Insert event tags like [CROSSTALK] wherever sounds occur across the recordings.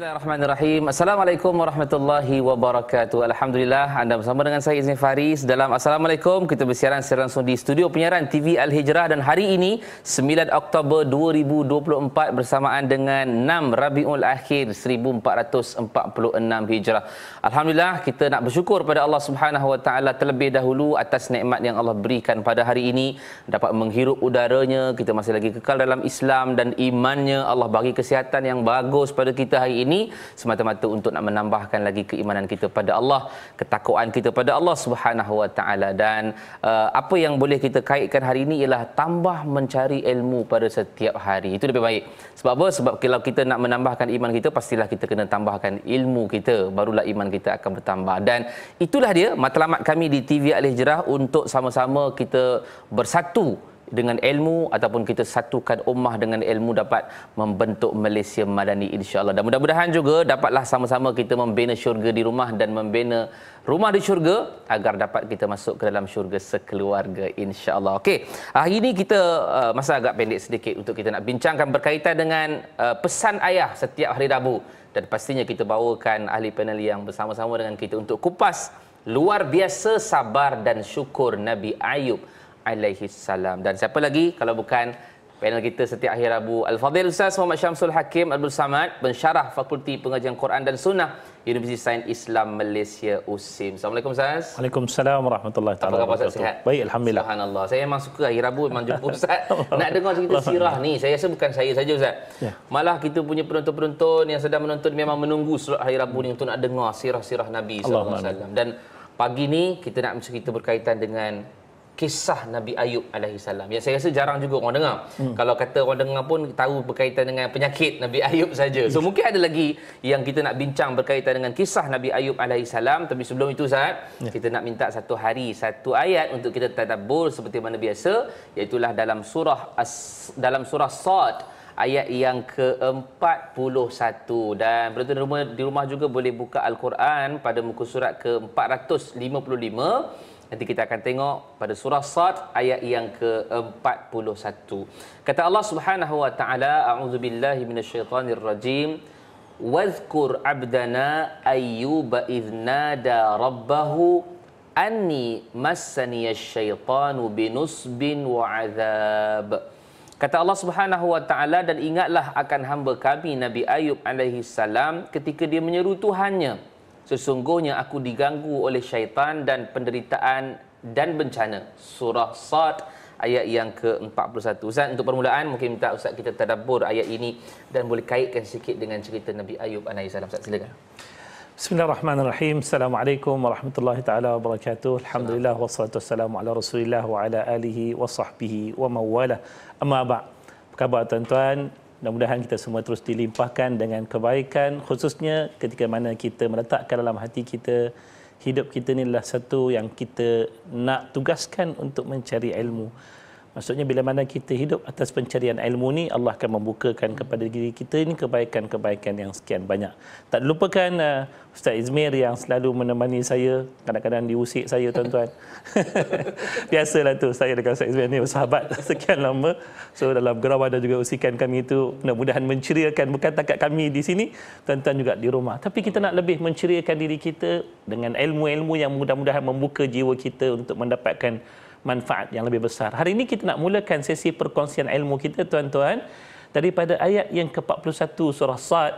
Bismillahirrahmanirrahim. Assalamualaikum warahmatullahi wabarakatuh. Alhamdulillah anda bersama dengan saya Izni Faris dalam Assalamualaikum. Kita bersiaran secara langsung di studio penyiaran TV Al Hijrah dan hari ini 9 Oktober 2024 bersamaan dengan 6 Rabiul Akhir 1446 Hijrah. Alhamdulillah kita nak bersyukur pada Allah Subhanahu Wa Taala terlebih dahulu atas nikmat yang Allah berikan pada hari ini dapat menghirup udaranya kita masih lagi kekal dalam Islam dan imannya Allah bagi kesihatan yang bagus pada kita hari ini ini semata-mata untuk nak menambahkan lagi keimanan kita pada Allah, ketakwaan kita pada Allah Subhanahu Wa Taala dan uh, apa yang boleh kita kaitkan hari ini ialah tambah mencari ilmu pada setiap hari. Itu lebih baik. Sebab apa? Sebab kalau kita nak menambahkan iman kita pastilah kita kena tambahkan ilmu kita, barulah iman kita akan bertambah. Dan itulah dia matlamat kami di TV Al-Hijrah untuk sama-sama kita bersatu dengan ilmu ataupun kita satukan ummah dengan ilmu dapat membentuk Malaysia Madani insyaAllah. Dan mudah-mudahan juga dapatlah sama-sama kita membina syurga di rumah dan membina rumah di syurga agar dapat kita masuk ke dalam syurga sekeluarga insyaAllah. Okey, hari ini kita uh, masa agak pendek sedikit untuk kita nak bincangkan berkaitan dengan uh, pesan ayah setiap hari Rabu. Dan pastinya kita bawakan ahli panel yang bersama-sama dengan kita untuk kupas luar biasa sabar dan syukur Nabi Ayub alaihi salam. Dan siapa lagi kalau bukan panel kita setiap akhir Rabu Al-Fadhil Ustaz Muhammad Syamsul Hakim Abdul Samad Pensyarah Fakulti Pengajian Quran dan Sunnah Universiti Sains Islam Malaysia USIM Assalamualaikum Ustaz Waalaikumsalam Warahmatullahi Ta'ala Apa khabar Baik Alhamdulillah Subhanallah Saya memang suka akhir Rabu memang jumpa [LAUGHS] Ustaz Nak dengar cerita sirah ni Saya rasa bukan saya saja Ustaz ya. Malah kita punya penonton-penonton yang sedang menonton Memang menunggu surat hari Rabu ni untuk nak dengar sirah-sirah Nabi SAW Dan pagi ni kita nak mesti kita berkaitan dengan kisah Nabi Ayub alaihi salam. Ya, saya rasa jarang juga orang dengar. Hmm. Kalau kata orang dengar pun tahu berkaitan dengan penyakit Nabi Ayub saja. So mungkin ada lagi yang kita nak bincang berkaitan dengan kisah Nabi Ayub alaihi salam, tapi sebelum itu Ustaz, yeah. kita nak minta satu hari satu ayat untuk kita tadabbur seperti mana biasa, iaitu dalam surah As, dalam surah Sad ayat yang ke-41 dan penonton di rumah di rumah juga boleh buka al-Quran pada muka surat ke-455 Nanti kita akan tengok pada surah Sad ayat yang ke-41. Kata Allah Subhanahu wa taala, a'udzu billahi minasyaitonir rajim. Wadhkur 'abdana Ayyuba idznada rabbahu anni massaniyasyaitanu binusbin wa 'adzab. Kata Allah Subhanahu wa taala dan ingatlah akan hamba kami Nabi Ayub alaihi salam ketika dia menyeru Tuhannya sesungguhnya aku diganggu oleh syaitan dan penderitaan dan bencana. Surah Sad ayat yang ke-41. Ustaz, untuk permulaan mungkin minta Ustaz kita tadabbur ayat ini dan boleh kaitkan sedikit dengan cerita Nabi Ayub alaihi salam. Ustaz silakan. Bismillahirrahmanirrahim. Assalamualaikum warahmatullahi taala wabarakatuh. Alhamdulillah wassalatu wassalamu ala Rasulillah wa ala alihi wa sahbihi wa mawalah. Amma ba'd. Apa khabar tuan-tuan? Mudah-mudahan kita semua terus dilimpahkan dengan kebaikan khususnya ketika mana kita meletakkan dalam hati kita hidup kita ni adalah satu yang kita nak tugaskan untuk mencari ilmu. Maksudnya bila mana kita hidup atas pencarian ilmu ni Allah akan membukakan kepada diri kita ini kebaikan-kebaikan yang sekian banyak. Tak lupakan uh, Ustaz Izmir yang selalu menemani saya, kadang-kadang diusik saya tuan-tuan. [LAUGHS] Biasalah tu saya dengan Ustaz Izmir ni bersahabat [LAUGHS] sekian lama. So dalam gerawa dan juga usikan kami itu mudah-mudahan menceriakan bukan takat kami di sini, tuan-tuan juga di rumah. Tapi kita nak lebih menceriakan diri kita dengan ilmu-ilmu yang mudah-mudahan membuka jiwa kita untuk mendapatkan manfaat yang lebih besar. Hari ini kita nak mulakan sesi perkongsian ilmu kita tuan-tuan daripada ayat yang ke-41 surah Sad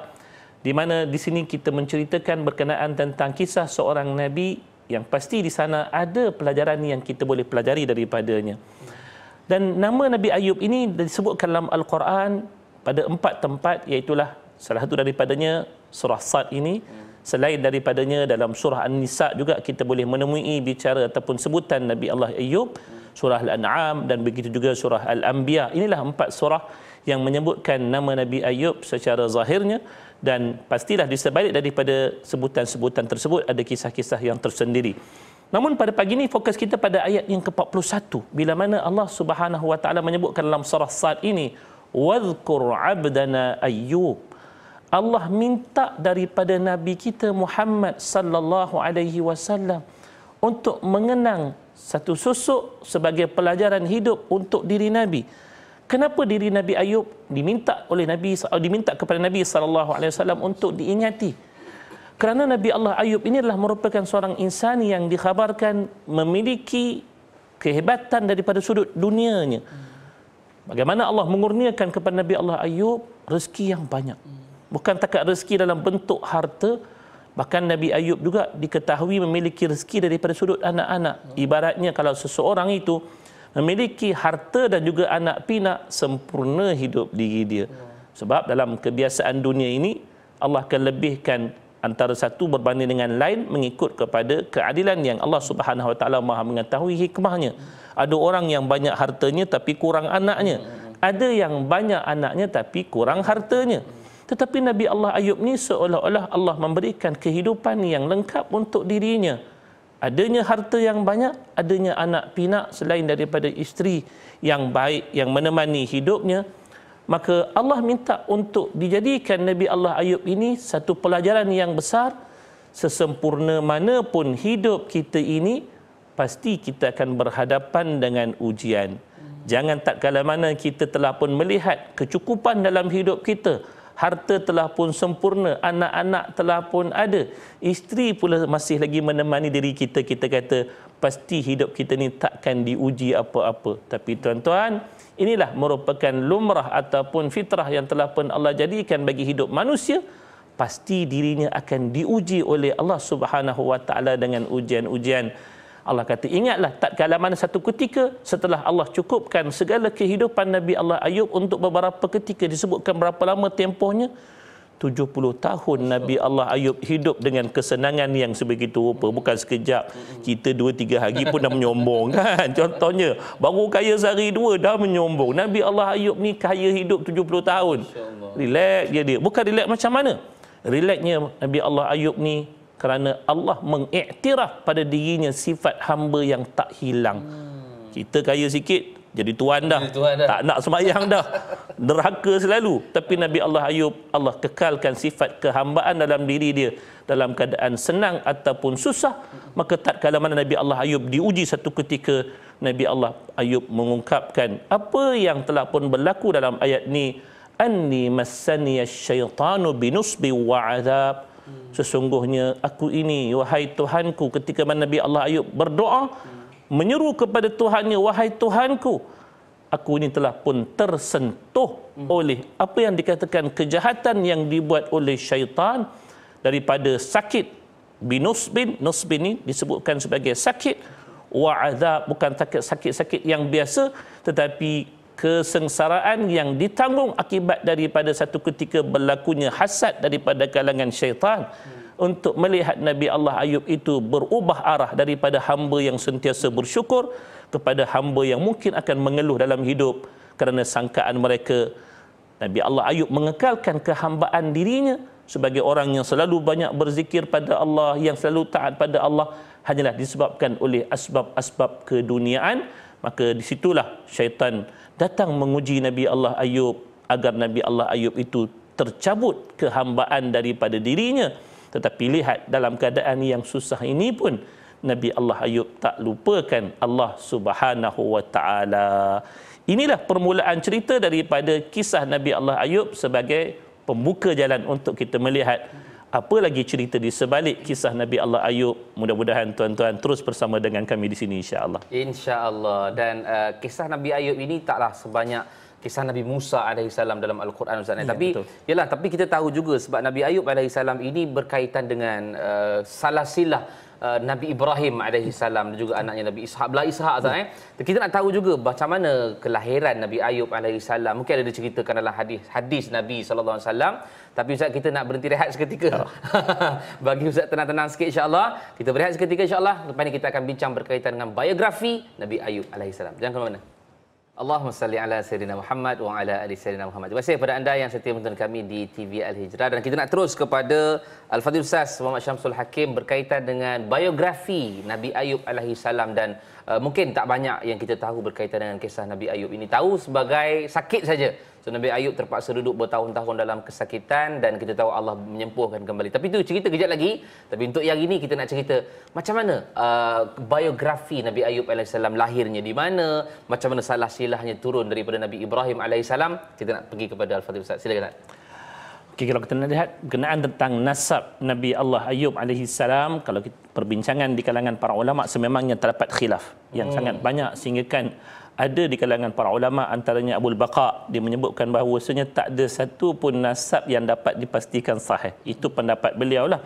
di mana di sini kita menceritakan berkenaan tentang kisah seorang nabi yang pasti di sana ada pelajaran yang kita boleh pelajari daripadanya. Dan nama Nabi Ayub ini disebutkan dalam Al-Quran pada empat tempat iaitu salah satu daripadanya surah Sad ini Selain daripadanya dalam surah An-Nisa juga kita boleh menemui bicara ataupun sebutan Nabi Allah Ayyub, surah Al-An'am dan begitu juga surah Al-Anbiya. Inilah empat surah yang menyebutkan nama Nabi Ayyub secara zahirnya dan pastilah di sebalik daripada sebutan-sebutan tersebut ada kisah-kisah yang tersendiri. Namun pada pagi ini fokus kita pada ayat yang ke-41 bila mana Allah Subhanahu wa taala menyebutkan dalam surah Sad ini wadhkur 'abdana ayyub Allah minta daripada Nabi kita Muhammad sallallahu alaihi wasallam untuk mengenang satu susuk sebagai pelajaran hidup untuk diri Nabi. Kenapa diri Nabi Ayub diminta oleh Nabi eh, diminta kepada Nabi sallallahu alaihi wasallam untuk diingati? Kerana Nabi Allah Ayub ini adalah merupakan seorang insan yang dikhabarkan memiliki kehebatan daripada sudut dunianya. Bagaimana Allah mengurniakan kepada Nabi Allah Ayub rezeki yang banyak. Hmm bukan takat rezeki dalam bentuk harta bahkan Nabi Ayub juga diketahui memiliki rezeki daripada sudut anak-anak ibaratnya kalau seseorang itu memiliki harta dan juga anak pinak sempurna hidup diri dia sebab dalam kebiasaan dunia ini Allah akan lebihkan antara satu berbanding dengan lain mengikut kepada keadilan yang Allah Subhanahu Wa Maha mengetahui hikmahnya ada orang yang banyak hartanya tapi kurang anaknya ada yang banyak anaknya tapi kurang hartanya tetapi Nabi Allah Ayub ni seolah-olah Allah memberikan kehidupan yang lengkap untuk dirinya. Adanya harta yang banyak, adanya anak pinak selain daripada isteri yang baik yang menemani hidupnya. Maka Allah minta untuk dijadikan Nabi Allah Ayub ini satu pelajaran yang besar. Sesempurna mana pun hidup kita ini, pasti kita akan berhadapan dengan ujian. Jangan tak kala mana kita telah pun melihat kecukupan dalam hidup kita harta telah pun sempurna, anak-anak telah pun ada, isteri pula masih lagi menemani diri kita, kita kata pasti hidup kita ni takkan diuji apa-apa. Tapi tuan-tuan, inilah merupakan lumrah ataupun fitrah yang telah pun Allah jadikan bagi hidup manusia, pasti dirinya akan diuji oleh Allah Subhanahu wa dengan ujian-ujian. Allah kata ingatlah tak kala mana satu ketika setelah Allah cukupkan segala kehidupan Nabi Allah Ayub untuk beberapa ketika disebutkan berapa lama tempohnya 70 tahun Nabi Allah Ayub hidup dengan kesenangan yang sebegitu rupa bukan sekejap kita 2 3 hari pun dah menyombong [LAUGHS] kan contohnya baru kaya sehari dua dah menyombong Nabi Allah Ayub ni kaya hidup 70 tahun relax dia dia bukan relax macam mana relaxnya Nabi Allah Ayub ni kerana Allah mengiktiraf pada dirinya sifat hamba yang tak hilang. Hmm. Kita kaya sikit jadi tuan dah. Jadi tuan dah. Tak nak semayang dah. [LAUGHS] Neraka selalu. Tapi Nabi Allah Ayub, Allah kekalkan sifat kehambaan dalam diri dia dalam keadaan senang ataupun susah. Maka tak kala mana Nabi Allah Ayub diuji satu ketika Nabi Allah Ayub mengungkapkan apa yang telah pun berlaku dalam ayat ni anni massani asyaitanu binusbi wa'adab sesungguhnya aku ini wahai Tuhanku ketika mana Nabi Allah Ayub berdoa menyeru kepada Tuhannya wahai Tuhanku aku ini telah pun tersentuh oleh apa yang dikatakan kejahatan yang dibuat oleh syaitan daripada sakit binus bin nus bin ini disebutkan sebagai sakit wa'adha bukan sakit-sakit yang biasa tetapi kesengsaraan yang ditanggung akibat daripada satu ketika berlakunya hasad daripada kalangan syaitan untuk melihat Nabi Allah Ayub itu berubah arah daripada hamba yang sentiasa bersyukur kepada hamba yang mungkin akan mengeluh dalam hidup kerana sangkaan mereka Nabi Allah Ayub mengekalkan kehambaan dirinya sebagai orang yang selalu banyak berzikir pada Allah yang selalu taat pada Allah hanyalah disebabkan oleh asbab-asbab keduniaan maka disitulah syaitan syaitan datang menguji Nabi Allah Ayub agar Nabi Allah Ayub itu tercabut kehambaan daripada dirinya tetapi lihat dalam keadaan yang susah ini pun Nabi Allah Ayub tak lupakan Allah Subhanahu wa taala. Inilah permulaan cerita daripada kisah Nabi Allah Ayub sebagai pembuka jalan untuk kita melihat apa lagi cerita di sebalik kisah Nabi Allah Ayub mudah-mudahan tuan-tuan terus bersama dengan kami di sini insya-Allah insya-Allah dan uh, kisah Nabi Ayub ini taklah sebanyak kisah Nabi Musa alaihi salam dalam al-Quran Ustaz ya, tapi yalah tapi kita tahu juga sebab Nabi Ayub alaihi salam ini berkaitan dengan uh, salah silah Uh, Nabi Ibrahim alaihi salam dan juga anaknya Nabi Ishaq. Belah Ishaq Azan eh. Kita nak tahu juga macam mana kelahiran Nabi Ayub alaihi salam. Mungkin ada diceritakan dalam hadis hadis Nabi sallallahu alaihi wasallam. Tapi Ustaz kita nak berhenti rehat seketika. Oh. [LAUGHS] Bagi Ustaz tenang-tenang sikit insya-Allah. Kita berehat seketika insya-Allah. Lepas ni kita akan bincang berkaitan dengan biografi Nabi Ayub alaihi salam. Jangan ke mana-mana. Allahumma salli ala Sayyidina Muhammad wa ala ali Sayyidina Muhammad. Terima kasih kepada anda yang setia menonton kami di TV Al-Hijrah. Dan kita nak terus kepada Al-Fadhil Ustaz Muhammad Syamsul Hakim berkaitan dengan biografi Nabi Ayub alaihi salam. Dan uh, mungkin tak banyak yang kita tahu berkaitan dengan kisah Nabi Ayub ini. Tahu sebagai sakit saja. So Nabi Ayub terpaksa duduk bertahun-tahun dalam kesakitan dan kita tahu Allah menyempuhkan kembali. Tapi itu cerita kejap lagi. Tapi untuk yang ini kita nak cerita macam mana uh, biografi Nabi Ayub AS lahirnya di mana, macam mana salah silahnya turun daripada Nabi Ibrahim AS. Kita nak pergi kepada Al-Fatih Ustaz. Silakan. Okay, kalau kita nak lihat berkenaan tentang nasab Nabi Allah Ayub alaihi kalau kita perbincangan di kalangan para ulama sememangnya terdapat khilaf yang hmm. sangat banyak sehingga kan ada di kalangan para ulama antaranya Abdul Baqa dia menyebutkan bahawa bahawasanya tak ada satu pun nasab yang dapat dipastikan sahih itu pendapat beliau lah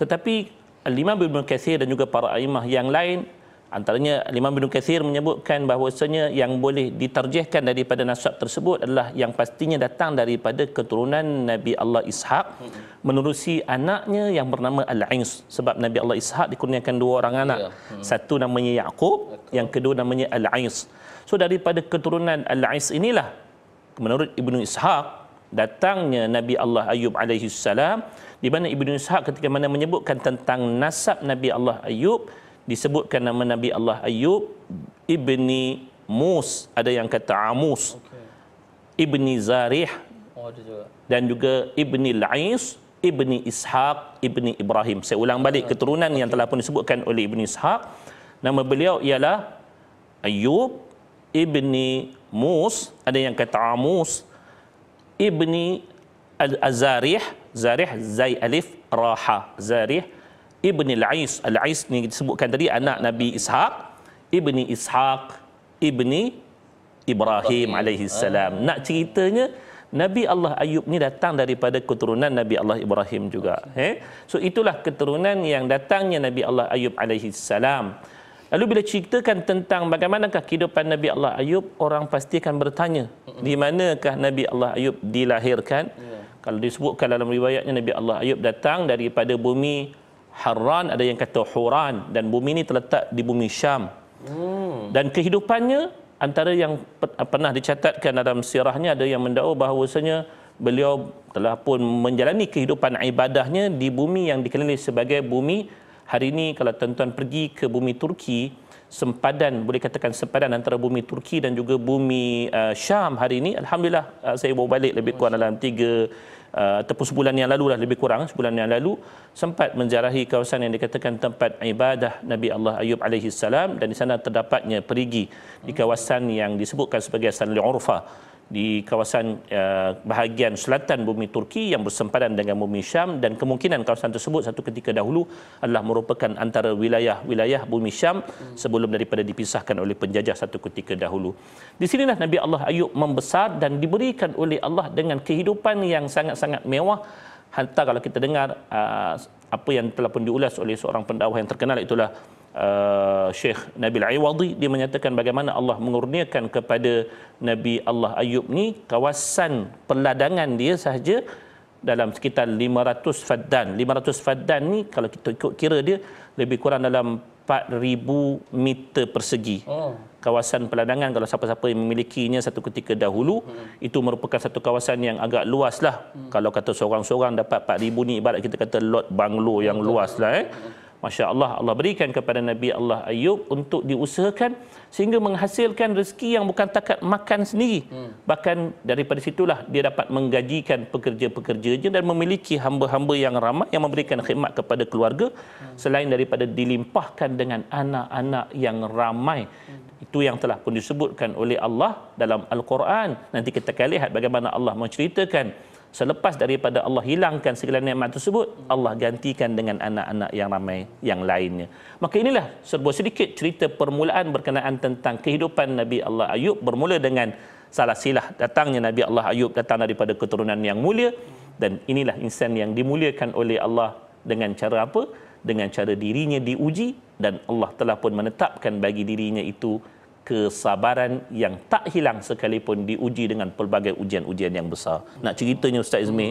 tetapi Al-Imam Ibn Kathir dan juga para imah yang lain Antaranya Imam bin Kathir menyebutkan bahawasanya yang boleh ditarjihkan daripada nasab tersebut adalah yang pastinya datang daripada keturunan Nabi Allah Ishaq hmm. menerusi anaknya yang bernama Al-Ins sebab Nabi Allah Ishaq dikurniakan dua orang anak. Yeah. Hmm. Satu namanya Yaqub, yang kedua namanya Al-Ins. So daripada keturunan Al-Ins inilah menurut Ibnu Ishaq datangnya Nabi Allah Ayub alaihi salam di mana Ibnu Ishaq ketika mana menyebutkan tentang nasab Nabi Allah Ayub disebutkan nama Nabi Allah Ayub ibni Mus ada yang kata Amus okay. ibni Zarih oh, juga. dan juga ibni Lais ibni Ishaq ibni Ibrahim saya ulang balik keturunan okay. yang telah pun disebutkan oleh ibni Ishaq nama beliau ialah Ayub ibni Mus ada yang kata Amus ibni Al-Azarih Zarih Zai Alif Raha Zarih Ibni Al-Ais. Al-Ais ni disebutkan tadi anak Nabi Ishaq. Ibni Ishaq. Ibni Ibrahim alaihi salam. Ah. Nak ceritanya Nabi Allah Ayub ni datang daripada keturunan Nabi Allah Ibrahim juga. Eh? So itulah keturunan yang datangnya Nabi Allah Ayub alaihi salam. Lalu bila ceritakan tentang bagaimanakah kehidupan Nabi Allah Ayub, orang pasti akan bertanya, di manakah Nabi Allah Ayub dilahirkan? Yeah. Kalau disebutkan dalam riwayatnya Nabi Allah Ayub datang daripada bumi Harran ada yang kata Huran dan bumi ini terletak di bumi Syam. Hmm. Dan kehidupannya antara yang ah, pernah dicatatkan dalam sirahnya ada yang mendakwa bahawasanya beliau telah pun menjalani kehidupan ibadahnya di bumi yang dikenali sebagai bumi hari ini kalau tuan-tuan pergi ke bumi Turki sempadan boleh katakan sempadan antara bumi Turki dan juga bumi uh, Syam hari ini alhamdulillah uh, saya bawa balik lebih kurang dalam 3 Uh, ataupun sebulan yang lalu lah lebih kurang sebulan yang lalu sempat menjarahi kawasan yang dikatakan tempat ibadah Nabi Allah Ayub alaihi salam dan di sana terdapatnya perigi di kawasan yang disebutkan sebagai Sanlul Urfa di kawasan eh, bahagian selatan bumi Turki yang bersempadan dengan bumi Syam dan kemungkinan kawasan tersebut satu ketika dahulu adalah merupakan antara wilayah-wilayah bumi Syam sebelum daripada dipisahkan oleh penjajah satu ketika dahulu. Di sinilah Nabi Allah Ayub membesar dan diberikan oleh Allah dengan kehidupan yang sangat-sangat mewah. Hatta kalau kita dengar eh, apa yang telah pun diulas oleh seorang pendakwah yang terkenal itulah uh, Syekh Nabil Aiwadi dia menyatakan bagaimana Allah mengurniakan kepada Nabi Allah Ayub ni kawasan perladangan dia sahaja dalam sekitar 500 faddan. 500 faddan ni kalau kita ikut kira dia lebih kurang dalam 4000 meter persegi. Oh. Kawasan peladangan kalau siapa-siapa yang memilikinya satu ketika dahulu hmm. itu merupakan satu kawasan yang agak luas lah. Hmm. Kalau kata seorang-seorang dapat 4000 ni ibarat kita kata lot banglo yang luas lah eh. Hmm. Masya Allah, Allah berikan kepada Nabi Allah Ayub untuk diusahakan sehingga menghasilkan rezeki yang bukan takat makan sendiri. Hmm. Bahkan daripada situlah dia dapat menggajikan pekerja-pekerjanya dan memiliki hamba-hamba yang ramai yang memberikan khidmat kepada keluarga hmm. selain daripada dilimpahkan dengan anak-anak yang ramai. Hmm. Itu yang telah pun disebutkan oleh Allah dalam Al-Quran. Nanti kita akan lihat bagaimana Allah menceritakan selepas daripada Allah hilangkan segala nikmat tersebut Allah gantikan dengan anak-anak yang ramai yang lainnya maka inilah serba sedikit cerita permulaan berkenaan tentang kehidupan Nabi Allah Ayub bermula dengan salah silah datangnya Nabi Allah Ayub datang daripada keturunan yang mulia dan inilah insan yang dimuliakan oleh Allah dengan cara apa dengan cara dirinya diuji dan Allah telah pun menetapkan bagi dirinya itu kesabaran yang tak hilang sekalipun diuji dengan pelbagai ujian-ujian yang besar. Nak ceritanya Ustaz Izmi,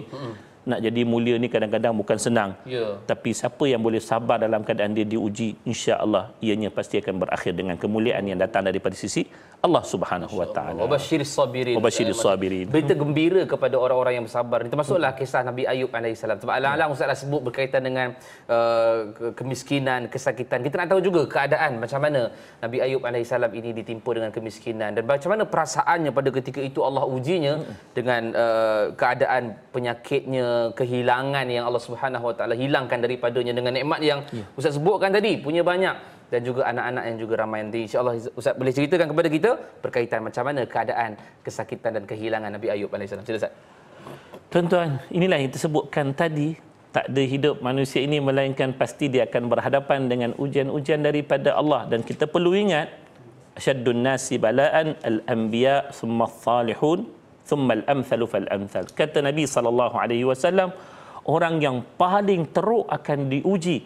nak jadi mulia ni kadang-kadang bukan senang. Yeah. Tapi siapa yang boleh sabar dalam keadaan dia diuji, insya-Allah ianya pasti akan berakhir dengan kemuliaan yang datang daripada sisi Allah Subhanahu Wa Taala. Wabashir sabirin. Wabashir sabirin. Berita gembira kepada orang-orang yang bersabar. Ini termasuklah kisah Nabi Ayub alaihi salam. Sebab ya. alang-alang Ustaz dah sebut berkaitan dengan uh, kemiskinan, kesakitan. Kita nak tahu juga keadaan macam mana Nabi Ayub alaihi salam ini ditimpa dengan kemiskinan dan macam mana perasaannya pada ketika itu Allah ujinya hmm. dengan uh, keadaan penyakitnya kehilangan yang Allah Subhanahu Wa Taala hilangkan daripadanya dengan nikmat yang ya. Ustaz sebutkan tadi punya banyak dan juga anak-anak yang juga ramai nanti insya-Allah Ustaz boleh ceritakan kepada kita berkaitan macam mana keadaan kesakitan dan kehilangan Nabi Ayub alaihi salam. Sila Ustaz. Tuan-tuan, inilah yang tersebutkan tadi tak ada hidup manusia ini melainkan pasti dia akan berhadapan dengan ujian-ujian daripada Allah dan kita perlu ingat asyaddun nasi balaan al-anbiya summa salihun ثم الأمثل فالأمثل kata Nabi sallallahu alaihi wasallam orang yang paling teruk akan diuji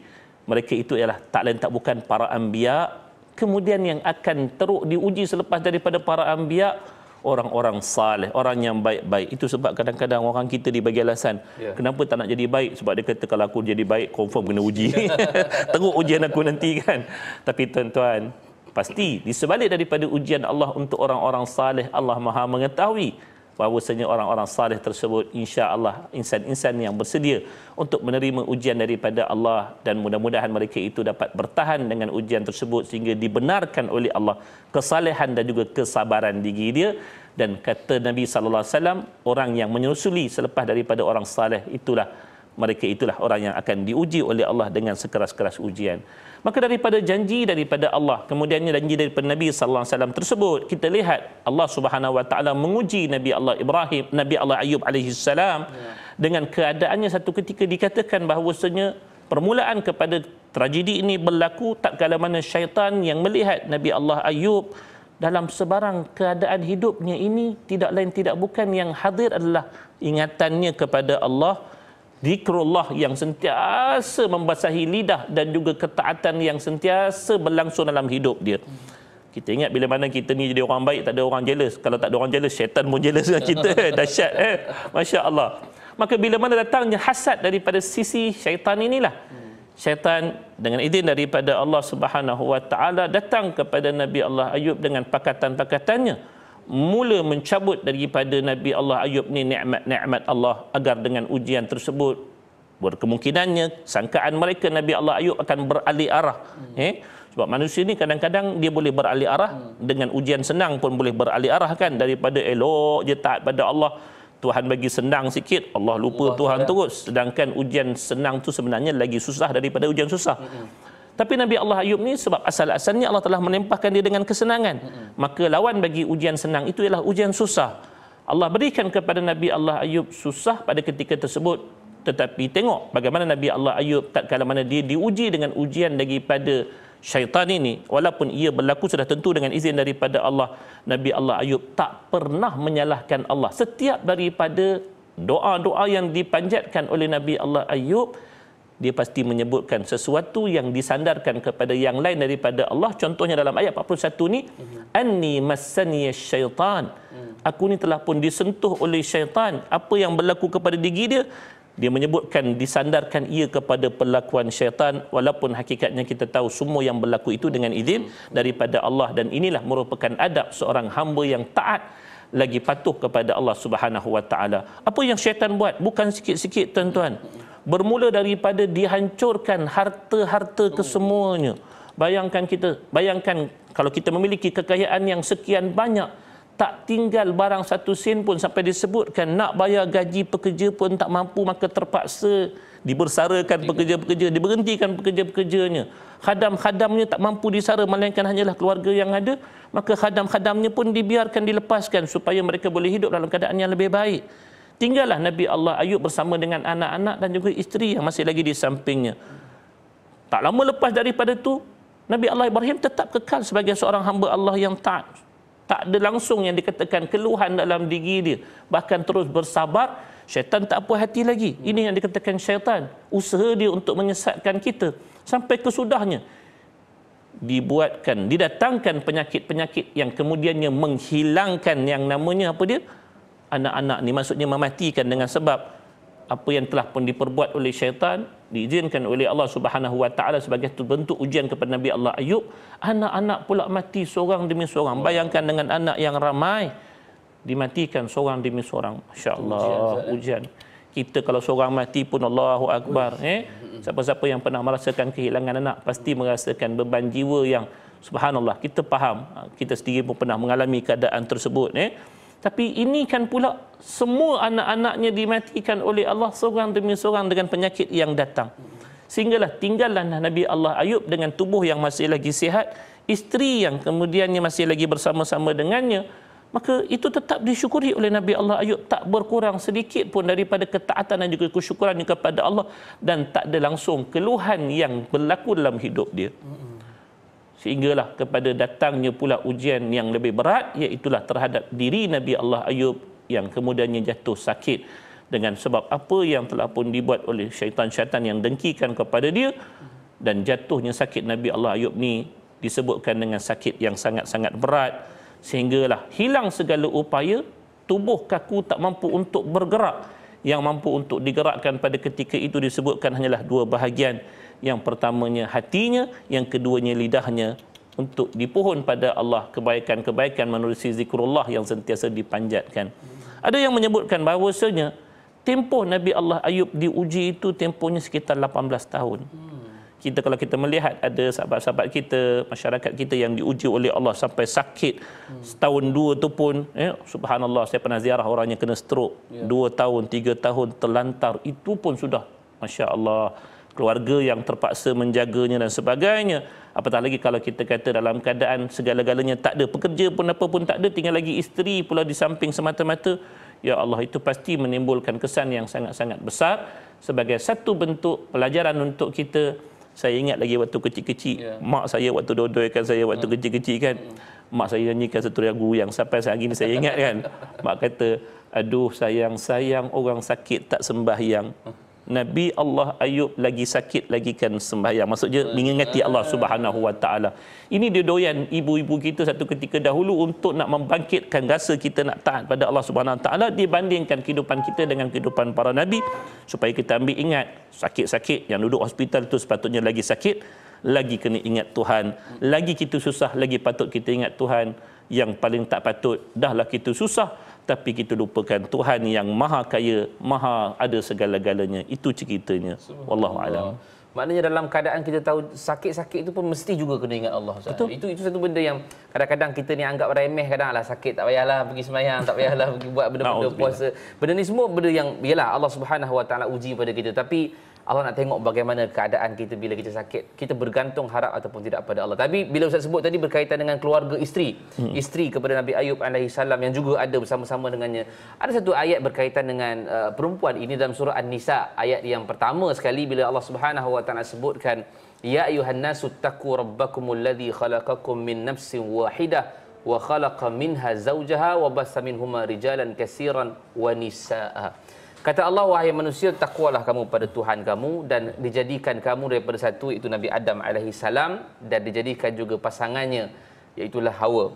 mereka itu ialah tak lain tak bukan para anbiya kemudian yang akan teruk diuji selepas daripada para anbiya orang-orang saleh orang yang baik-baik itu sebab kadang-kadang orang kita dibagi alasan yeah. kenapa tak nak jadi baik sebab dia kata kalau aku jadi baik confirm kena uji [LAUGHS] teruk ujian aku nanti kan tapi tuan-tuan pasti di sebalik daripada ujian Allah untuk orang-orang saleh Allah Maha mengetahui bahawasanya orang-orang salih tersebut insya-Allah insan-insan yang bersedia untuk menerima ujian daripada Allah dan mudah-mudahan mereka itu dapat bertahan dengan ujian tersebut sehingga dibenarkan oleh Allah kesalehan dan juga kesabaran diri dia dan kata Nabi sallallahu alaihi wasallam orang yang menyusuli selepas daripada orang saleh itulah mereka itulah orang yang akan diuji oleh Allah dengan sekeras-keras ujian. Maka daripada janji daripada Allah, kemudiannya janji daripada Nabi sallallahu alaihi wasallam tersebut, kita lihat Allah Subhanahu wa taala menguji Nabi Allah Ibrahim, Nabi Allah Ayub alaihi salam ya. dengan keadaannya satu ketika dikatakan bahawasanya permulaan kepada tragedi ini berlaku tak kala mana syaitan yang melihat Nabi Allah Ayub dalam sebarang keadaan hidupnya ini tidak lain tidak bukan yang hadir adalah ingatannya kepada Allah zikrullah yang sentiasa membasahi lidah dan juga ketaatan yang sentiasa berlangsung dalam hidup dia. Kita ingat bila mana kita ni jadi orang baik tak ada orang jealous. Kalau tak ada orang jealous, syaitan pun jealous dengan kita. [LAUGHS] Dahsyat eh. Masya-Allah. Maka bila mana datangnya hasad daripada sisi syaitan inilah. Syaitan dengan izin daripada Allah Subhanahu Wa Taala datang kepada Nabi Allah Ayub dengan pakatan-pakatannya mula mencabut daripada Nabi Allah Ayub ni nikmat-nikmat Allah agar dengan ujian tersebut berkemungkinannya sangkaan mereka Nabi Allah Ayub akan beralih arah hmm. eh sebab manusia ni kadang-kadang dia boleh beralih arah hmm. dengan ujian senang pun boleh beralih arah kan daripada elok je taat pada Allah Tuhan bagi senang sikit Allah lupa Allah Tuhan terus sedangkan ujian senang tu sebenarnya lagi susah daripada ujian susah hmm. Tapi Nabi Allah Ayub ni sebab asal-asalnya Allah telah menempahkan dia dengan kesenangan. Maka lawan bagi ujian senang itu ialah ujian susah. Allah berikan kepada Nabi Allah Ayub susah pada ketika tersebut. Tetapi tengok bagaimana Nabi Allah Ayub tak kala mana dia diuji dengan ujian daripada syaitan ini. Walaupun ia berlaku sudah tentu dengan izin daripada Allah. Nabi Allah Ayub tak pernah menyalahkan Allah. Setiap daripada doa-doa yang dipanjatkan oleh Nabi Allah Ayub, dia pasti menyebutkan sesuatu yang disandarkan kepada yang lain daripada Allah contohnya dalam ayat 41 ni anni massani syaitan aku ni telah pun disentuh oleh syaitan apa yang berlaku kepada diri dia dia menyebutkan disandarkan ia kepada perlakuan syaitan walaupun hakikatnya kita tahu semua yang berlaku itu dengan izin daripada Allah dan inilah merupakan adab seorang hamba yang taat lagi patuh kepada Allah Subhanahu wa taala. Apa yang syaitan buat bukan sikit-sikit tuan-tuan bermula daripada dihancurkan harta-harta oh. kesemuanya. Bayangkan kita, bayangkan kalau kita memiliki kekayaan yang sekian banyak, tak tinggal barang satu sen pun sampai disebutkan nak bayar gaji pekerja pun tak mampu maka terpaksa dibersarakan pekerja-pekerja, diberhentikan pekerja-pekerjanya. Khadam-khadamnya tak mampu disara melainkan hanyalah keluarga yang ada, maka khadam-khadamnya pun dibiarkan dilepaskan supaya mereka boleh hidup dalam keadaan yang lebih baik tinggallah Nabi Allah Ayub bersama dengan anak-anak dan juga isteri yang masih lagi di sampingnya. Tak lama lepas daripada itu, Nabi Allah Ibrahim tetap kekal sebagai seorang hamba Allah yang taat. Tak ada langsung yang dikatakan keluhan dalam diri dia. Bahkan terus bersabar, syaitan tak puas hati lagi. Ini yang dikatakan syaitan. Usaha dia untuk menyesatkan kita. Sampai kesudahnya, dibuatkan, didatangkan penyakit-penyakit yang kemudiannya menghilangkan yang namanya apa dia? anak-anak ni maksudnya mematikan dengan sebab apa yang telah pun diperbuat oleh syaitan diizinkan oleh Allah Subhanahu Wa Taala sebagai bentuk ujian kepada Nabi Allah Ayub anak-anak pula mati seorang demi seorang oh. bayangkan dengan anak yang ramai dimatikan seorang demi seorang masya-Allah ujian, eh? ujian kita kalau seorang mati pun Allahu akbar eh siapa-siapa yang pernah merasakan kehilangan anak pasti merasakan beban jiwa yang subhanallah kita faham ah, kita sendiri pun pernah mengalami keadaan tersebut eh tapi ini kan pula semua anak-anaknya dimatikan oleh Allah seorang demi seorang dengan penyakit yang datang. Sehinggalah tinggallah Nabi Allah Ayub dengan tubuh yang masih lagi sihat, isteri yang kemudiannya masih lagi bersama-sama dengannya. Maka itu tetap disyukuri oleh Nabi Allah Ayub tak berkurang sedikit pun daripada ketaatan dan juga kesyukuran kepada Allah dan tak ada langsung keluhan yang berlaku dalam hidup dia sehinggalah kepada datangnya pula ujian yang lebih berat iaitulah terhadap diri Nabi Allah Ayub yang kemudiannya jatuh sakit dengan sebab apa yang telah pun dibuat oleh syaitan-syaitan yang dengkikan kepada dia dan jatuhnya sakit Nabi Allah Ayub ni disebutkan dengan sakit yang sangat-sangat berat sehinggalah hilang segala upaya tubuh kaku tak mampu untuk bergerak yang mampu untuk digerakkan pada ketika itu disebutkan hanyalah dua bahagian yang pertamanya hatinya yang keduanya lidahnya untuk dipohon pada Allah kebaikan-kebaikan menerusi zikrullah yang sentiasa dipanjatkan ada yang menyebutkan bahawasanya tempoh Nabi Allah Ayub diuji itu tempohnya sekitar 18 tahun kita kalau kita melihat ada sahabat-sahabat kita masyarakat kita yang diuji oleh Allah sampai sakit setahun dua tu pun eh, subhanallah saya pernah ziarah orangnya kena stroke yeah. dua tahun tiga tahun terlantar itu pun sudah masya Allah keluarga yang terpaksa menjaganya dan sebagainya. Apatah lagi kalau kita kata dalam keadaan segala-galanya tak ada pekerja pun apa pun tak ada, tinggal lagi isteri pula di samping semata-mata. Ya Allah itu pasti menimbulkan kesan yang sangat-sangat besar sebagai satu bentuk pelajaran untuk kita. Saya ingat lagi waktu kecil-kecil, yeah. mak saya waktu dodoikan saya waktu hmm. kecil-kecil kan. Hmm. Mak saya nyanyikan satu lagu yang sampai saat ini saya ingat kan. [LAUGHS] mak kata, aduh sayang-sayang orang sakit tak sembahyang. [LAUGHS] Nabi Allah Ayub lagi sakit lagi kan sembahyang maksudnya mengingati Allah ah. Subhanahu Wa Taala ini dia doyan ibu-ibu kita satu ketika dahulu untuk nak membangkitkan rasa kita nak taat pada Allah Subhanahu Wa Taala dibandingkan kehidupan kita dengan kehidupan para nabi supaya kita ambil ingat sakit-sakit yang duduk hospital tu sepatutnya lagi sakit lagi kena ingat Tuhan lagi kita susah lagi patut kita ingat Tuhan yang paling tak patut dahlah kita susah tapi kita lupakan Tuhan yang maha kaya, maha ada segala-galanya. Itu ceritanya. Wallahu a'lam. Maknanya dalam keadaan kita tahu sakit-sakit itu pun mesti juga kena ingat Allah. Betul. Itu itu satu benda yang kadang-kadang kita ni anggap remeh kadang lah sakit tak payahlah pergi sembahyang tak payahlah pergi buat benda-benda puasa. Benda ni semua benda yang yalah Allah Subhanahu Wa Taala uji pada kita tapi Allah nak tengok bagaimana keadaan kita bila kita sakit. Kita bergantung harap ataupun tidak pada Allah. Tapi bila Ustaz sebut tadi berkaitan dengan keluarga isteri. Hmm. Isteri kepada Nabi Ayub alaihissalam yang juga ada bersama-sama dengannya. Ada satu ayat berkaitan dengan uh, perempuan. Ini dalam surah An-Nisa. Ayat yang pertama sekali bila Allah subhanahu sebutkan. Ya ayuhan nasu taku rabbakumul ladhi khalaqakum min nafsin wahidah wa khalaqa minha zawjaha wa basa minhuma rijalan kasiran wa nisa'ah. Kata Allah, wahai manusia, takwalah kamu pada Tuhan kamu dan dijadikan kamu daripada satu itu Nabi Adam alaihi salam dan dijadikan juga pasangannya iaitu Hawa.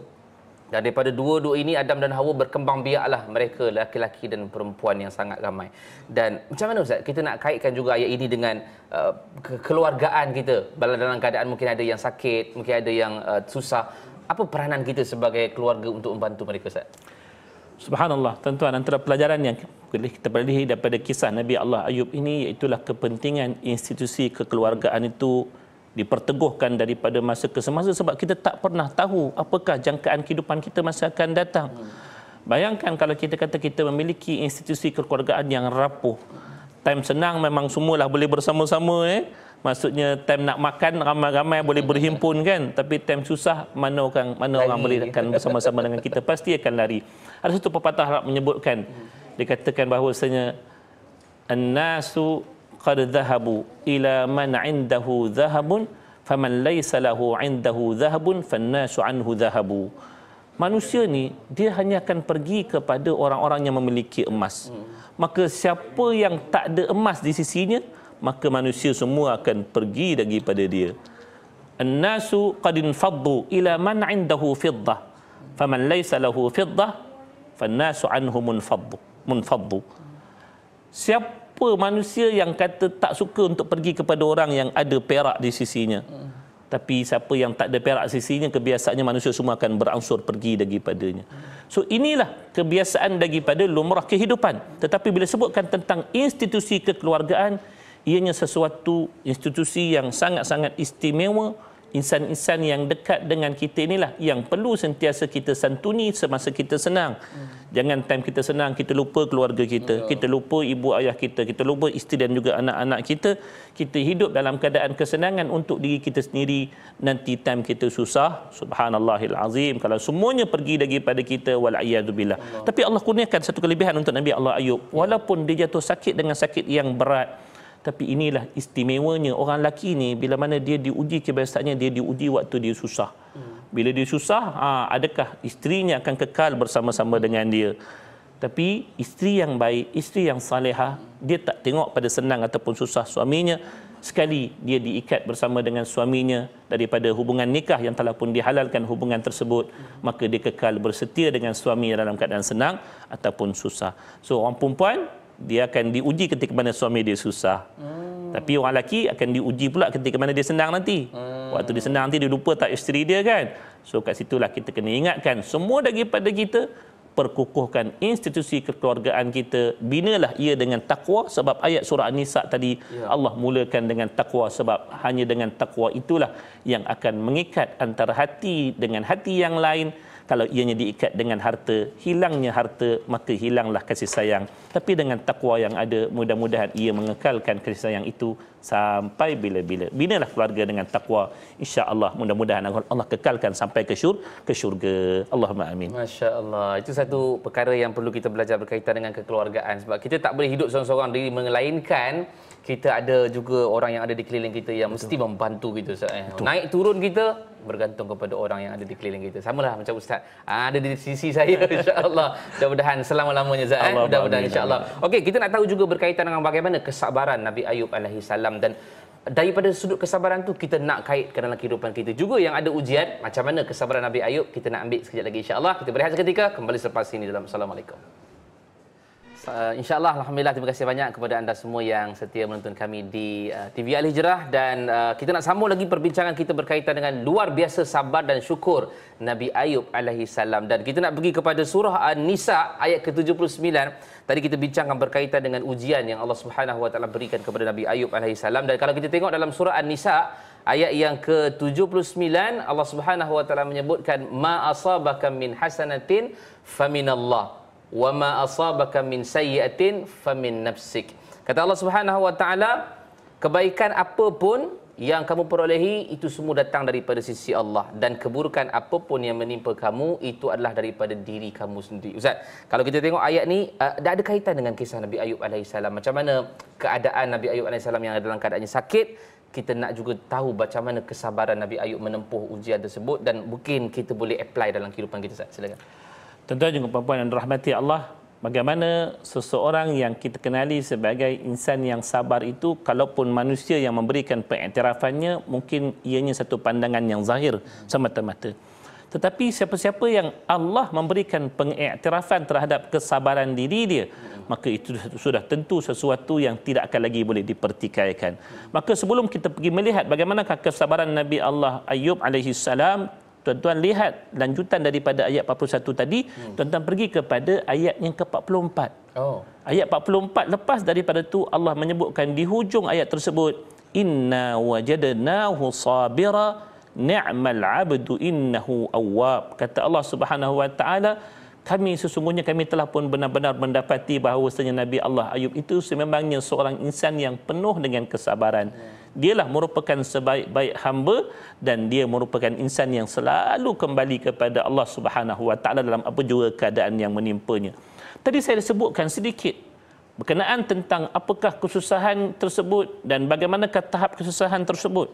Dan daripada dua-dua ini Adam dan Hawa berkembang biaklah mereka laki-laki dan perempuan yang sangat ramai. Dan macam mana ustaz? Kita nak kaitkan juga ayat ini dengan uh, keluargaan kita. bila Dalam keadaan mungkin ada yang sakit, mungkin ada yang uh, susah. Apa peranan kita sebagai keluarga untuk membantu mereka ustaz? Subhanallah, tuan-tuan antara pelajaran yang kita perlihi daripada kisah Nabi Allah Ayub ini iaitulah kepentingan institusi kekeluargaan itu diperteguhkan daripada masa ke semasa sebab kita tak pernah tahu apakah jangkaan kehidupan kita masa akan datang. Hmm. Bayangkan kalau kita kata kita memiliki institusi kekeluargaan yang rapuh. Time senang memang semualah boleh bersama-sama eh. Maksudnya time nak makan ramai-ramai boleh berhimpun kan. Tapi time susah mana orang, mana orang boleh akan bersama-sama dengan kita. Pasti akan lari ada satu pepatah Arab menyebutkan dikatakan bahawa bahawasanya annasu qad dhahabu ila man indahu dhahabun faman laysa lahu indahu dhahabun fannasu anhu dhahabu manusia ni dia hanya akan pergi kepada orang-orang yang memiliki emas maka siapa yang tak ada emas di sisinya maka manusia semua akan pergi daripada dia annasu qad infaddu ila man indahu fiddah faman laysa lahu fiddah fannasu anhu munfaddu munfaddu siapa manusia yang kata tak suka untuk pergi kepada orang yang ada perak di sisinya tapi siapa yang tak ada perak sisinya kebiasaannya manusia semua akan berangsur pergi daripadanya. So inilah kebiasaan daripada lumrah kehidupan. Tetapi bila sebutkan tentang institusi kekeluargaan, ianya sesuatu institusi yang sangat-sangat istimewa insan-insan yang dekat dengan kita inilah yang perlu sentiasa kita santuni semasa kita senang. Hmm. Jangan time kita senang kita lupa keluarga kita, hmm. kita lupa ibu ayah kita, kita lupa isteri dan juga anak-anak kita. Kita hidup dalam keadaan kesenangan untuk diri kita sendiri nanti time kita susah. Subhanallahil azim kalau semuanya pergi daripada kita wal billah. Tapi Allah kurniakan satu kelebihan untuk Nabi Allah Ayub. Ya. Walaupun dia jatuh sakit dengan sakit yang berat, tapi inilah istimewanya orang lelaki ni bila mana dia diuji kebiasaannya dia diuji waktu dia susah bila dia susah ha, adakah isterinya akan kekal bersama-sama dengan dia tapi isteri yang baik isteri yang salehah dia tak tengok pada senang ataupun susah suaminya sekali dia diikat bersama dengan suaminya daripada hubungan nikah yang telah pun dihalalkan hubungan tersebut maka dia kekal bersetia dengan suaminya dalam keadaan senang ataupun susah so orang perempuan dia akan diuji ketika mana suami dia susah. Hmm. Tapi orang lelaki akan diuji pula ketika mana dia senang nanti. Hmm. Waktu dia senang nanti dia lupa tak isteri dia kan. So kat situlah kita kena ingatkan semua daripada kita perkukuhkan institusi kekeluargaan kita binalah ia dengan takwa sebab ayat surah An-Nisa tadi ya. Allah mulakan dengan takwa sebab hanya dengan takwa itulah yang akan mengikat antara hati dengan hati yang lain kalau ianya diikat dengan harta hilangnya harta maka hilanglah kasih sayang tapi dengan takwa yang ada mudah-mudahan ia mengekalkan kasih sayang itu sampai bila-bila binalah keluarga dengan takwa insya-Allah mudah-mudahan Allah kekalkan sampai ke syur ke syurga Allahumma amin masya-Allah itu satu perkara yang perlu kita belajar berkaitan dengan kekeluargaan sebab kita tak boleh hidup seorang-seorang diri melainkan kita ada juga orang yang ada di keliling kita yang Betul. mesti membantu kita Ustaz. Eh. Betul. Naik turun kita bergantung kepada orang yang ada di keliling kita. Sama lah macam Ustaz. Ah, ada di sisi saya [LAUGHS] insyaAllah. Mudah-mudahan selama-lamanya Ustaz. Eh. Allah Mudah-mudahan insyaAllah. Okey, kita nak tahu juga berkaitan dengan bagaimana kesabaran Nabi Ayub AS dan daripada sudut kesabaran tu kita nak kait kaitkan dalam kehidupan kita juga yang ada ujian macam mana kesabaran Nabi Ayub kita nak ambil sekejap lagi insyaAllah. Kita berehat seketika kembali selepas ini dalam Assalamualaikum. Uh, InsyaAllah, Alhamdulillah, terima kasih banyak kepada anda semua yang setia menonton kami di uh, TV Al Hijrah dan uh, kita nak sambung lagi perbincangan kita berkaitan dengan luar biasa sabar dan syukur Nabi Ayub alaihi dan kita nak pergi kepada surah An-Nisa ayat ke-79. Tadi kita bincangkan berkaitan dengan ujian yang Allah Subhanahu berikan kepada Nabi Ayub alaihi dan kalau kita tengok dalam surah An-Nisa ayat yang ke-79 Allah Subhanahu wa taala menyebutkan ma asabaka min hasanatin faminallah. Allah wa ma asabaka min sayyi'atin min nafsik. Kata Allah Subhanahu wa taala, kebaikan apa pun yang kamu perolehi itu semua datang daripada sisi Allah dan keburukan apa pun yang menimpa kamu itu adalah daripada diri kamu sendiri. Ustaz, kalau kita tengok ayat ni uh, ada kaitan dengan kisah Nabi Ayub alaihi salam. Macam mana keadaan Nabi Ayub alaihi salam yang dalam keadaannya sakit, kita nak juga tahu macam mana kesabaran Nabi Ayub menempuh ujian tersebut dan mungkin kita boleh apply dalam kehidupan kita Ustaz. Silakan. Tuan-tuan dan puan yang dirahmati Allah, bagaimana seseorang yang kita kenali sebagai insan yang sabar itu, kalaupun manusia yang memberikan pengiktirafannya, mungkin ianya satu pandangan yang zahir semata-mata. Tetapi siapa-siapa yang Allah memberikan pengiktirafan terhadap kesabaran diri dia, maka itu sudah tentu sesuatu yang tidak akan lagi boleh dipertikaikan. Maka sebelum kita pergi melihat bagaimana kesabaran Nabi Allah Ayub alaihi salam tuan-tuan lihat lanjutan daripada ayat 41 tadi, hmm. tuan-tuan pergi kepada ayat yang ke-44. Oh. Ayat 44 lepas daripada tu Allah menyebutkan di hujung ayat tersebut, inna wajadnahu sabira ni'mal 'abdu innahu awwab. Kata Allah Subhanahu wa taala, kami sesungguhnya kami telah pun benar-benar mendapati bahawa sebenarnya Nabi Allah Ayub itu sememangnya seorang insan yang penuh dengan kesabaran. Yeah. Hmm dialah merupakan sebaik-baik hamba dan dia merupakan insan yang selalu kembali kepada Allah Subhanahu Wa Taala dalam apa juga keadaan yang menimpanya. Tadi saya dah sebutkan sedikit berkenaan tentang apakah kesusahan tersebut dan bagaimanakah tahap kesusahan tersebut.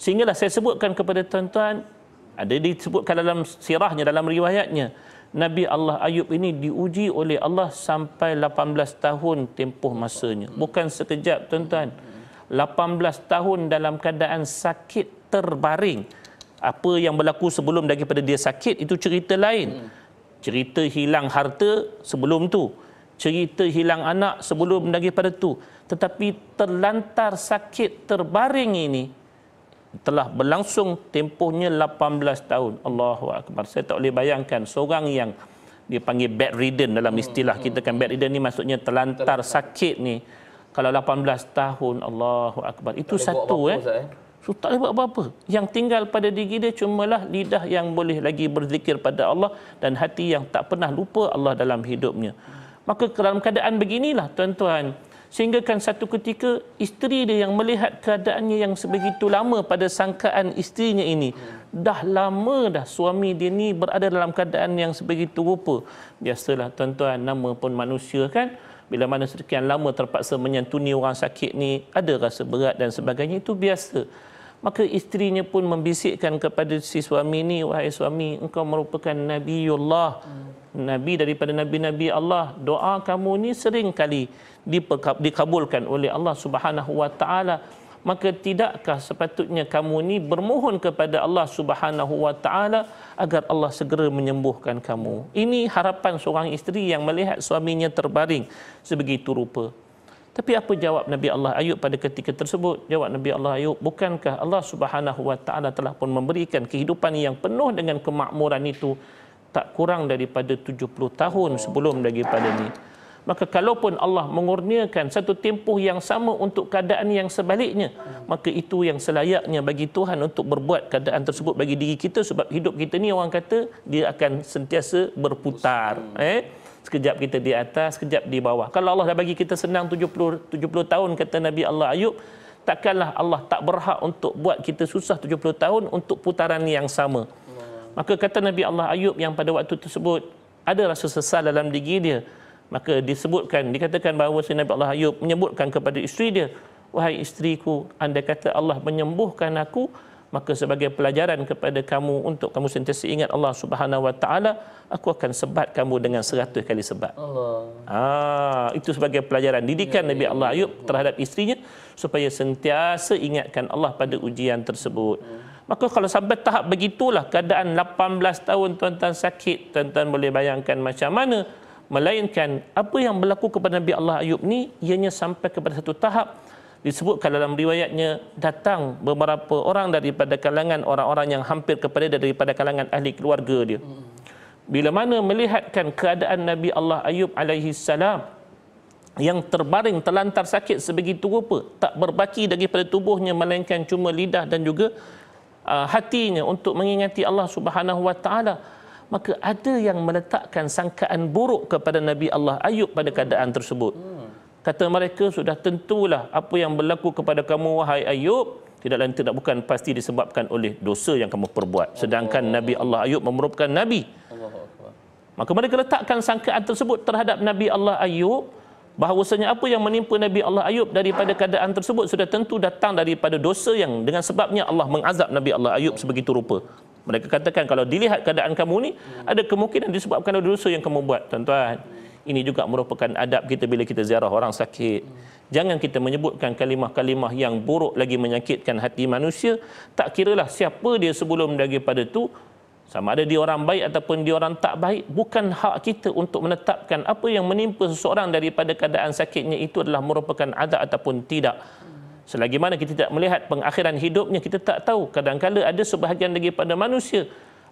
Sehinggalah saya sebutkan kepada tuan-tuan, ada disebutkan dalam sirahnya, dalam riwayatnya, Nabi Allah Ayub ini diuji oleh Allah sampai 18 tahun tempoh masanya. Bukan sekejap tuan-tuan. Hmm. 18 tahun dalam keadaan sakit terbaring. Apa yang berlaku sebelum daripada dia sakit itu cerita lain. Cerita hilang harta sebelum tu, cerita hilang anak sebelum daripada tu. Tetapi terlantar sakit terbaring ini telah berlangsung tempohnya 18 tahun. Allahu akbar. Saya tak boleh bayangkan seorang yang dipanggil bedridden dalam istilah hmm, kita hmm, kan hmm. bedridden ni maksudnya terlantar sakit ni kalau 18 tahun Allahu akbar itu tak satu eh. eh. So, tak boleh buat apa-apa. Yang tinggal pada diri dia cumalah lidah yang boleh lagi berzikir pada Allah dan hati yang tak pernah lupa Allah dalam hidupnya. Maka dalam keadaan beginilah tuan-tuan. Sehinggakan satu ketika isteri dia yang melihat keadaannya yang sebegitu lama pada sangkaan isterinya ini. Dah lama dah suami dia ni berada dalam keadaan yang sebegitu rupa. Biasalah tuan-tuan nama pun manusia kan bila mana sekian lama terpaksa menyantuni orang sakit ni ada rasa berat dan sebagainya itu biasa maka isterinya pun membisikkan kepada si suami ni wahai suami engkau merupakan nabiullah hmm. nabi daripada nabi-nabi Allah doa kamu ni sering kali dikabulkan oleh Allah Subhanahu wa taala maka tidakkah sepatutnya kamu ini bermohon kepada Allah Subhanahu wa taala agar Allah segera menyembuhkan kamu. Ini harapan seorang isteri yang melihat suaminya terbaring sebegitu rupa. Tapi apa jawab Nabi Allah Ayub pada ketika tersebut? Jawab Nabi Allah Ayub, bukankah Allah Subhanahu wa taala telah pun memberikan kehidupan yang penuh dengan kemakmuran itu tak kurang daripada 70 tahun sebelum daripada ini? maka kalaupun Allah mengurniakan satu tempoh yang sama untuk keadaan yang sebaliknya maka itu yang selayaknya bagi Tuhan untuk berbuat keadaan tersebut bagi diri kita sebab hidup kita ni orang kata dia akan sentiasa berputar eh sekejap kita di atas sekejap di bawah kalau Allah dah bagi kita senang 70 70 tahun kata Nabi Allah Ayub takkanlah Allah tak berhak untuk buat kita susah 70 tahun untuk putaran yang sama maka kata Nabi Allah Ayub yang pada waktu tersebut ada rasa sesal dalam diri dia maka disebutkan dikatakan bahawa Sayyidina Nabi Allah Ayub menyebutkan kepada isteri dia wahai isteriku anda kata Allah menyembuhkan aku maka sebagai pelajaran kepada kamu untuk kamu sentiasa ingat Allah Subhanahu wa taala aku akan sebat kamu dengan seratus kali sebat Allah ah itu sebagai pelajaran didikan ya, Nabi ya, Allah ya. Ayub terhadap isterinya supaya sentiasa ingatkan Allah pada ujian tersebut hmm. maka kalau sampai tahap begitulah keadaan 18 tahun tuan-tuan sakit tuan-tuan boleh bayangkan macam mana Melainkan apa yang berlaku kepada Nabi Allah Ayub ni ianya sampai kepada satu tahap disebutkan dalam riwayatnya datang beberapa orang daripada kalangan orang-orang yang hampir kepada dia daripada kalangan ahli keluarga dia. Bila mana melihatkan keadaan Nabi Allah Ayub alaihi salam yang terbaring telantar sakit sebegitu rupa tak berbaki daripada tubuhnya melainkan cuma lidah dan juga ah, hatinya untuk mengingati Allah Subhanahu wa taala maka ada yang meletakkan sangkaan buruk kepada Nabi Allah Ayub pada keadaan tersebut. Kata mereka sudah tentulah apa yang berlaku kepada kamu wahai Ayub tidak lain tidak bukan pasti disebabkan oleh dosa yang kamu perbuat. Sedangkan Nabi Allah Ayub memerupakan nabi. Maka mereka letakkan sangkaan tersebut terhadap Nabi Allah Ayub bahawasanya apa yang menimpa Nabi Allah Ayub daripada keadaan tersebut sudah tentu datang daripada dosa yang dengan sebabnya Allah mengazab Nabi Allah Ayub sebegitu rupa. Mereka katakan kalau dilihat keadaan kamu ni ada kemungkinan disebabkan oleh dosa yang kamu buat, tuan-tuan. Ini juga merupakan adab kita bila kita ziarah orang sakit. Jangan kita menyebutkan kalimah-kalimah yang buruk lagi menyakitkan hati manusia. Tak kiralah siapa dia sebelum daripada tu sama ada dia orang baik ataupun dia orang tak baik, bukan hak kita untuk menetapkan apa yang menimpa seseorang daripada keadaan sakitnya itu adalah merupakan adab ataupun tidak. Hmm. Selagi mana kita tidak melihat pengakhiran hidupnya, kita tak tahu. Kadang-kadang ada sebahagian lagi pada manusia.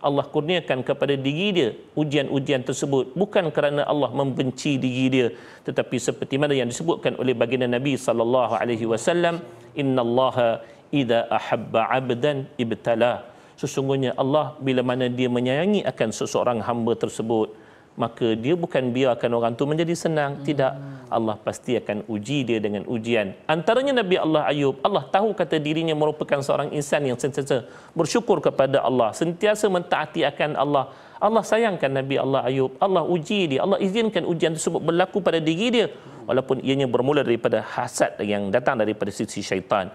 Allah kurniakan kepada diri dia ujian-ujian tersebut. Bukan kerana Allah membenci diri dia. Tetapi seperti mana yang disebutkan oleh baginda Nabi SAW. Inna allaha idha ahabba abdan ibtala. Sesungguhnya Allah bila mana dia menyayangi akan seseorang hamba tersebut maka dia bukan biarkan orang tu menjadi senang hmm. tidak Allah pasti akan uji dia dengan ujian antaranya Nabi Allah Ayub Allah tahu kata dirinya merupakan seorang insan yang sentiasa bersyukur kepada Allah sentiasa mentaati akan Allah Allah sayangkan Nabi Allah Ayub Allah uji dia Allah izinkan ujian tersebut berlaku pada diri dia walaupun ianya bermula daripada hasad yang datang daripada sisi syaitan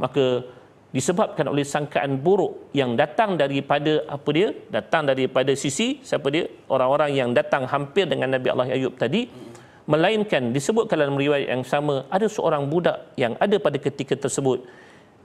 maka disebabkan oleh sangkaan buruk yang datang daripada apa dia datang daripada sisi siapa dia orang-orang yang datang hampir dengan Nabi Allah Ayub tadi melainkan disebutkan dalam riwayat yang sama ada seorang budak yang ada pada ketika tersebut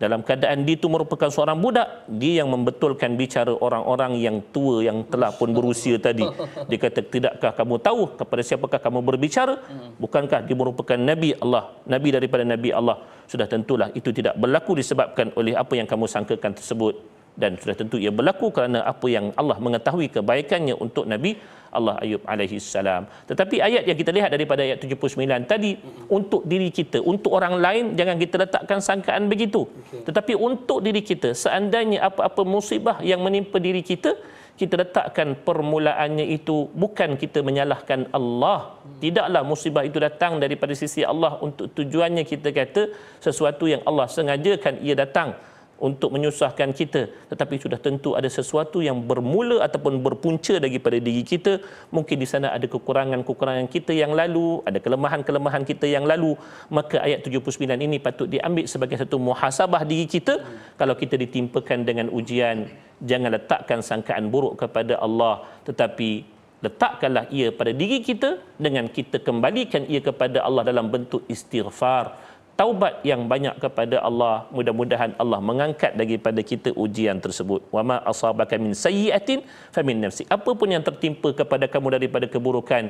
dalam keadaan dia itu merupakan seorang budak dia yang membetulkan bicara orang-orang yang tua yang telah pun berusia tadi [LAUGHS] dia kata tidakkah kamu tahu kepada siapakah kamu berbicara hmm. bukankah dia merupakan nabi Allah nabi daripada nabi Allah sudah tentulah itu tidak berlaku disebabkan oleh apa yang kamu sangkakan tersebut dan sudah tentu ia berlaku kerana apa yang Allah mengetahui kebaikannya untuk Nabi Allah Ayub alaihi salam. Tetapi ayat yang kita lihat daripada ayat 79 tadi untuk diri kita, untuk orang lain jangan kita letakkan sangkaan begitu. Tetapi untuk diri kita, seandainya apa-apa musibah yang menimpa diri kita, kita letakkan permulaannya itu bukan kita menyalahkan Allah. Tidaklah musibah itu datang daripada sisi Allah untuk tujuannya kita kata sesuatu yang Allah sengajakan ia datang untuk menyusahkan kita tetapi sudah tentu ada sesuatu yang bermula ataupun berpunca daripada diri kita mungkin di sana ada kekurangan-kekurangan kita yang lalu ada kelemahan-kelemahan kita yang lalu maka ayat 79 ini patut diambil sebagai satu muhasabah diri kita kalau kita ditimpakan dengan ujian jangan letakkan sangkaan buruk kepada Allah tetapi letakkanlah ia pada diri kita dengan kita kembalikan ia kepada Allah dalam bentuk istighfar taubat yang banyak kepada Allah mudah-mudahan Allah mengangkat daripada kita ujian tersebut wama asabaka min sayyi'atin famin nafsi apa pun yang tertimpa kepada kamu daripada keburukan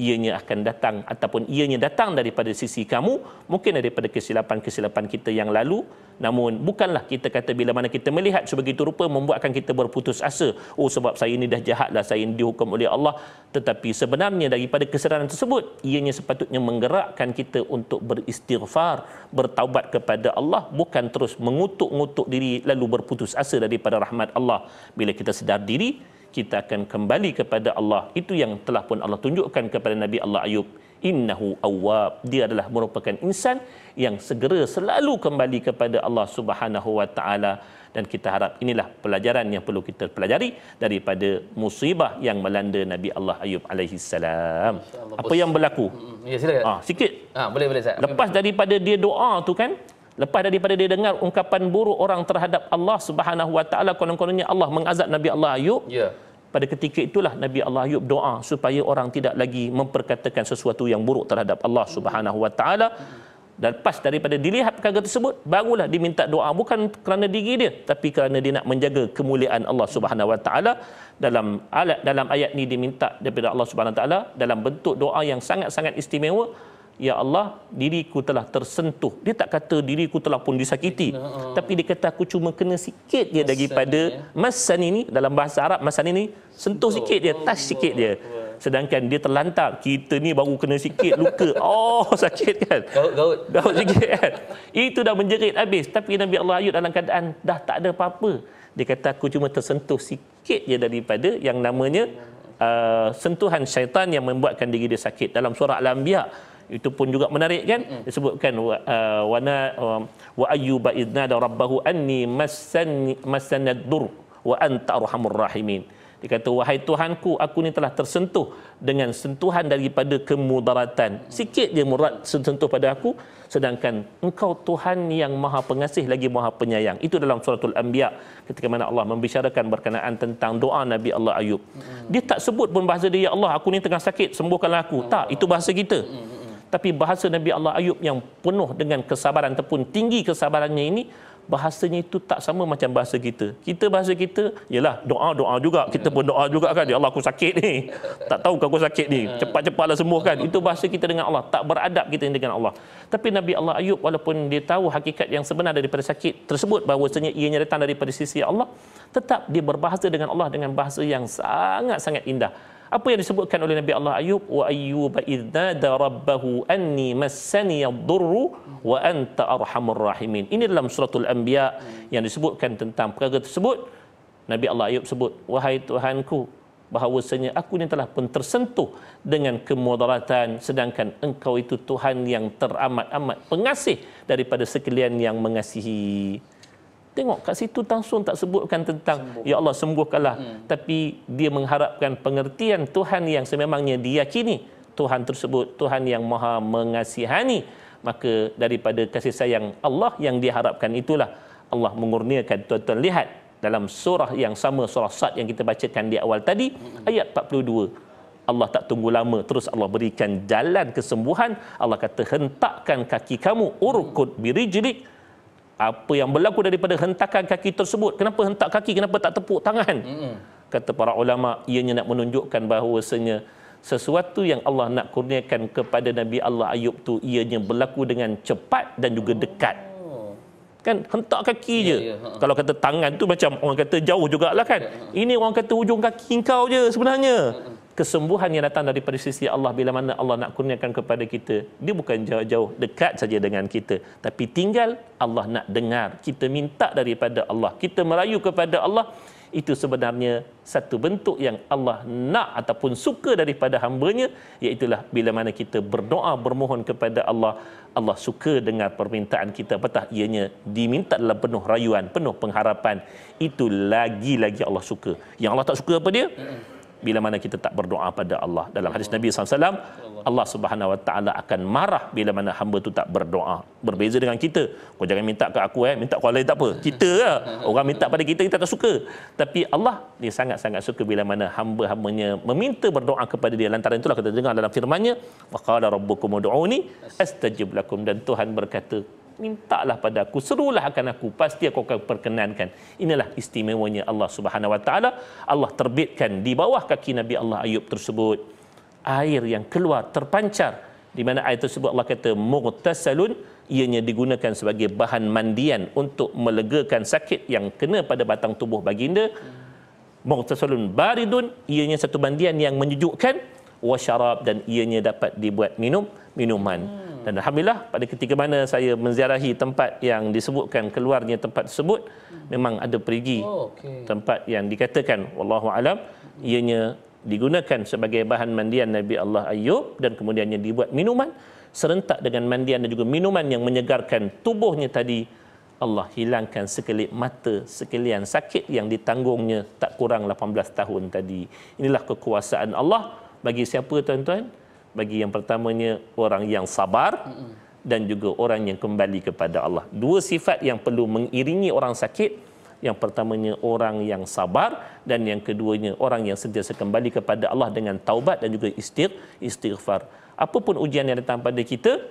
ianya akan datang ataupun ianya datang daripada sisi kamu mungkin daripada kesilapan-kesilapan kita yang lalu namun bukanlah kita kata bila mana kita melihat sebegitu rupa membuatkan kita berputus asa oh sebab saya ini dah jahatlah saya ini dihukum oleh Allah tetapi sebenarnya daripada kesedaran tersebut ianya sepatutnya menggerakkan kita untuk beristighfar bertaubat kepada Allah bukan terus mengutuk-ngutuk diri lalu berputus asa daripada rahmat Allah bila kita sedar diri kita akan kembali kepada Allah itu yang telah pun Allah tunjukkan kepada Nabi Allah Ayub innahu awwab dia adalah merupakan insan yang segera selalu kembali kepada Allah Subhanahu wa taala dan kita harap inilah pelajaran yang perlu kita pelajari daripada musibah yang melanda Nabi Allah Ayub alaihi salam apa yang berlaku ya silakan ah sikit ah boleh boleh saya lepas daripada dia doa tu kan Lepas daripada dia dengar ungkapan buruk orang terhadap Allah Subhanahu Wa Taala, konon-kononnya Allah mengazab Nabi Allah Ayub. Yeah. Pada ketika itulah Nabi Allah Ayub doa supaya orang tidak lagi memperkatakan sesuatu yang buruk terhadap Allah Subhanahu Wa Taala. Dan pas daripada dilihat perkara tersebut barulah diminta doa bukan kerana diri dia tapi kerana dia nak menjaga kemuliaan Allah Subhanahu Wa Taala dalam alat dalam ayat ni diminta daripada Allah Subhanahu Wa Taala dalam bentuk doa yang sangat-sangat istimewa Ya Allah, diriku telah tersentuh. Dia tak kata diriku telah pun disakiti. Kena, uh, Tapi dia kata aku cuma kena sikit dia daripada ya. masan ini. Dalam bahasa Arab, masan ini sentuh Betul. sikit dia, oh, touch sikit dia. Sedangkan dia terlantar, kita ni baru kena sikit luka. [LAUGHS] Oh, sakit kan? Gaut-gaut. Gaut sikit kan? Itu dah menjerit habis. Tapi Nabi Allah Ayub dalam keadaan dah tak ada apa-apa. Dia kata aku cuma tersentuh sikit je daripada yang namanya ya. uh, sentuhan syaitan yang membuatkan diri dia sakit. Dalam surah Al-Anbiya, itu pun juga menarik kan mm-hmm. disebutkan wa uh, na um, wa ayyuba idnada rabbahu anni massani massanad dur wa anta arhamur rahimin dia wahai tuhanku aku ni telah tersentuh dengan sentuhan daripada kemudaratan sikit dia murat sentuh pada aku sedangkan engkau tuhan yang maha pengasih lagi maha penyayang itu dalam suratul anbiya ketika mana Allah membicarakan berkenaan tentang doa Nabi Allah Ayub dia tak sebut pun bahasa dia ya Allah aku ni tengah sakit sembuhkanlah aku tak itu bahasa kita tapi bahasa Nabi Allah Ayub yang penuh dengan kesabaran ataupun tinggi kesabarannya ini bahasanya itu tak sama macam bahasa kita. Kita bahasa kita ialah doa-doa juga. Kita pun doa juga kan. Ya Allah aku sakit ni. Tak tahu kan aku sakit ni. Cepat-cepatlah sembuhkan. Itu bahasa kita dengan Allah. Tak beradab kita dengan Allah. Tapi Nabi Allah Ayub walaupun dia tahu hakikat yang sebenar daripada sakit tersebut bahawasanya ia datang daripada sisi Allah, tetap dia berbahasa dengan Allah dengan bahasa yang sangat-sangat indah. Apa yang disebutkan oleh Nabi Allah Ayub wa ayyub idza rabbahu anni massani yadurru wa anta arhamur rahimin. Ini dalam suratul anbiya yang disebutkan tentang perkara tersebut. Nabi Allah Ayub sebut, wahai Tuhanku, bahawasanya aku ini telah pun tersentuh dengan kemudaratan sedangkan engkau itu Tuhan yang teramat-amat pengasih daripada sekalian yang mengasihi. Tengok kat situ langsung tak sebutkan tentang Sembuh. ya Allah sembuhkanlah hmm. tapi dia mengharapkan pengertian Tuhan yang sememangnya diyakini Tuhan tersebut Tuhan yang Maha mengasihani maka daripada kasih sayang Allah yang diharapkan itulah Allah mengurniakan tuan-tuan lihat dalam surah yang sama surah Sad yang kita bacakan di awal tadi hmm. ayat 42 Allah tak tunggu lama terus Allah berikan jalan kesembuhan Allah kata hentakkan kaki kamu urkut birijlik apa yang berlaku daripada hentakan kaki tersebut kenapa hentak kaki kenapa tak tepuk tangan hmm kata para ulama ianya nak menunjukkan bahawasanya sesuatu yang Allah nak kurniakan kepada Nabi Allah Ayub tu ianya berlaku dengan cepat dan juga dekat oh. kan hentak kaki ya, je. Ya, ha. Kalau kata tangan tu macam orang kata jauh jugaklah kan. Ya, ha. Ini orang kata ujung kaki kau je sebenarnya. Ha, ha kesembuhan yang datang daripada sisi Allah bila mana Allah nak kurniakan kepada kita dia bukan jauh-jauh dekat saja dengan kita tapi tinggal Allah nak dengar kita minta daripada Allah kita merayu kepada Allah itu sebenarnya satu bentuk yang Allah nak ataupun suka daripada hambanya iaitulah bila mana kita berdoa bermohon kepada Allah Allah suka dengar permintaan kita betah ianya diminta dalam penuh rayuan penuh pengharapan itu lagi-lagi Allah suka yang Allah tak suka apa dia bila mana kita tak berdoa pada Allah. Dalam hadis Nabi SAW, Allah Subhanahu Wa Taala akan marah bila mana hamba tu tak berdoa. Berbeza dengan kita. Kau jangan minta ke aku eh, minta kau lain tak apa. Kita lah. Orang minta pada kita, kita tak suka. Tapi Allah dia sangat-sangat suka bila mana hamba-hambanya meminta berdoa kepada dia. Lantaran itulah kita dengar dalam firmannya, وَقَالَ رَبُّكُمْ udu'uni أَسْتَجِبْ lakum Dan Tuhan berkata, mintalah pada aku serulah akan aku pasti aku akan perkenankan inilah istimewanya Allah Subhanahu wa taala Allah terbitkan di bawah kaki Nabi Allah Ayub tersebut air yang keluar terpancar di mana air tersebut Allah kata mughtasalun ianya digunakan sebagai bahan mandian untuk melegakan sakit yang kena pada batang tubuh baginda mughtasalun baridun ianya satu mandian yang menyejukkan wa syarab dan ianya dapat dibuat minum minuman dan Alhamdulillah pada ketika mana saya menziarahi tempat yang disebutkan keluarnya tempat tersebut memang ada pergi oh, okay. tempat yang dikatakan wallahu alam ianya digunakan sebagai bahan mandian Nabi Allah Ayub dan kemudiannya dibuat minuman serentak dengan mandian dan juga minuman yang menyegarkan tubuhnya tadi Allah hilangkan sekelip mata sekalian sakit yang ditanggungnya tak kurang 18 tahun tadi inilah kekuasaan Allah bagi siapa tuan-tuan bagi yang pertamanya orang yang sabar dan juga orang yang kembali kepada Allah. Dua sifat yang perlu mengiringi orang sakit. Yang pertamanya orang yang sabar dan yang keduanya orang yang sentiasa kembali kepada Allah dengan taubat dan juga istir, istighfar. Apapun ujian yang datang pada kita,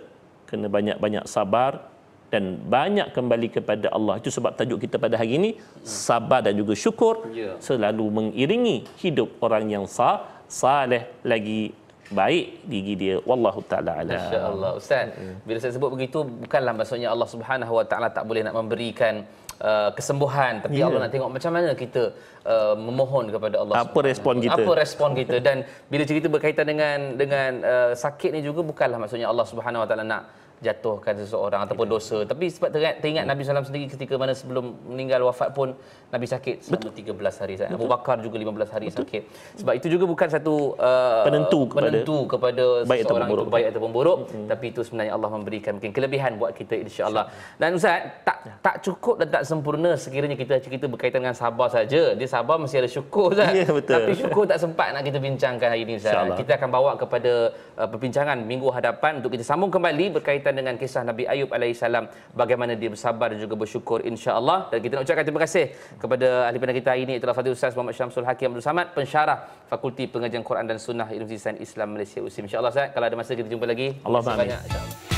kena banyak-banyak sabar dan banyak kembali kepada Allah. Itu sebab tajuk kita pada hari ini, sabar dan juga syukur ya. selalu mengiringi hidup orang yang sah, saleh lagi baik gigi dia wallahu taala ala insyaallah ustaz hmm. bila saya sebut begitu bukanlah maksudnya Allah Subhanahu wa taala tak boleh nak memberikan Uh, kesembuhan tapi yeah. Allah nak tengok macam mana kita uh, memohon kepada Allah apa respon kita apa respon kita dan bila cerita berkaitan dengan dengan uh, sakit ni juga bukanlah maksudnya Allah Subhanahu Wa Taala nak jatuhkan seseorang ataupun dosa. Tapi sebab teringat, teringat Nabi SAW sendiri ketika mana sebelum meninggal wafat pun Nabi sakit selama Betul. 13 hari. Betul. Abu Bakar juga 15 hari Betul. sakit. Sebab itu juga bukan satu uh, penentu kepada, penentu kepada baik seseorang itu baik ataupun buruk. Hmm. Tapi itu sebenarnya Allah memberikan mungkin kelebihan buat kita insyaAllah. Dan Ustaz, tak ya. tak cukup dan tak sempurna sekiranya kita cerita berkaitan dengan sabar saja. Dia sabar mesti ada syukur Ustaz. Ya, tapi syukur tak sempat nak kita bincangkan hari ini Ustaz. Kita akan bawa kepada uh, perbincangan minggu hadapan untuk kita sambung kembali berkaitan berkaitan dengan kisah Nabi Ayub alaihissalam bagaimana dia bersabar dan juga bersyukur insya-Allah dan kita nak ucapkan terima kasih kepada ahli pandang kita hari ini itulah Fadil Ustaz Muhammad Syamsul Hakim Abdul Samad pensyarah Fakulti Pengajian Quran dan Sunnah Universiti Sains Islam Malaysia USIM insya-Allah Ustaz kalau ada masa kita jumpa lagi Allah banyak insya